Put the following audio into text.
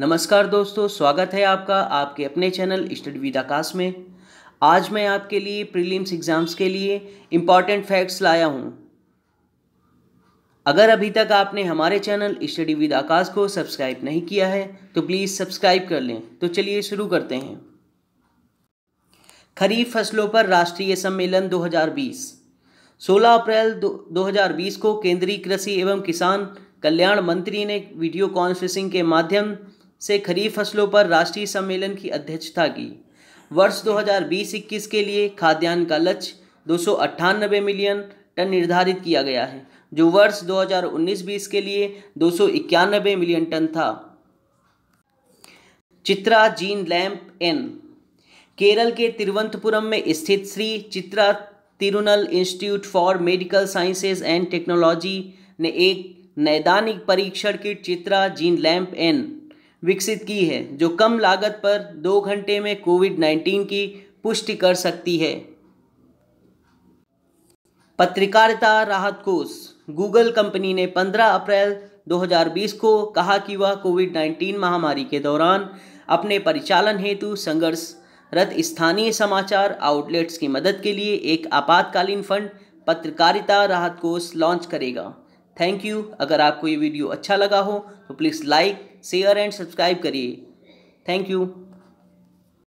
नमस्कार दोस्तों स्वागत है आपका आपके अपने चैनल स्टडी विद आकाश में आज मैं आपके लिए प्रीलिम्स एग्ज़ाम्स के लिए इम्पॉर्टेंट फैक्ट्स लाया हूँ अगर अभी तक आपने हमारे चैनल स्टडी विद आकाश को सब्सक्राइब नहीं किया है तो प्लीज़ सब्सक्राइब कर लें तो चलिए शुरू करते हैं खरीफ फसलों पर राष्ट्रीय सम्मेलन 2020 16 अप्रैल 2020 को केंद्रीय कृषि एवं किसान कल्याण मंत्री ने वीडियो कॉन्फ्रेंसिंग के माध्यम से खरीफ फसलों पर राष्ट्रीय सम्मेलन की अध्यक्षता की वर्ष 2020-21 के लिए खाद्यान्न का लक्ष्य दो मिलियन टन निर्धारित किया गया है जो वर्ष 2019-20 के लिए दो मिलियन टन था Chitra gene lamp N Kerala के तिरुवंतपुरम में स्थित Shri Chitra Tirunal institute for medical sciences and technology ने एक नैदानिक परीक्षण kit Chitra gene lamp N विकसित की है जो कम लागत पर दो घंटे में कोविड नाइन्टीन की पुष्टि कर सकती है पत्रकारिता राहत कोष गूगल कंपनी ने 15 अप्रैल 2020 को कहा कि वह कोविड 19 महामारी के दौरान अपने परिचालन हेतु संघर्षरत स्थानीय समाचार आउटलेट्स की मदद के लिए एक आपातकालीन फंड पत्रकारिता राहत कोष लॉन्च करेगा थैंक यू अगर आपको ये वीडियो अच्छा लगा हो तो please like share and subscribe करिए थैंक यू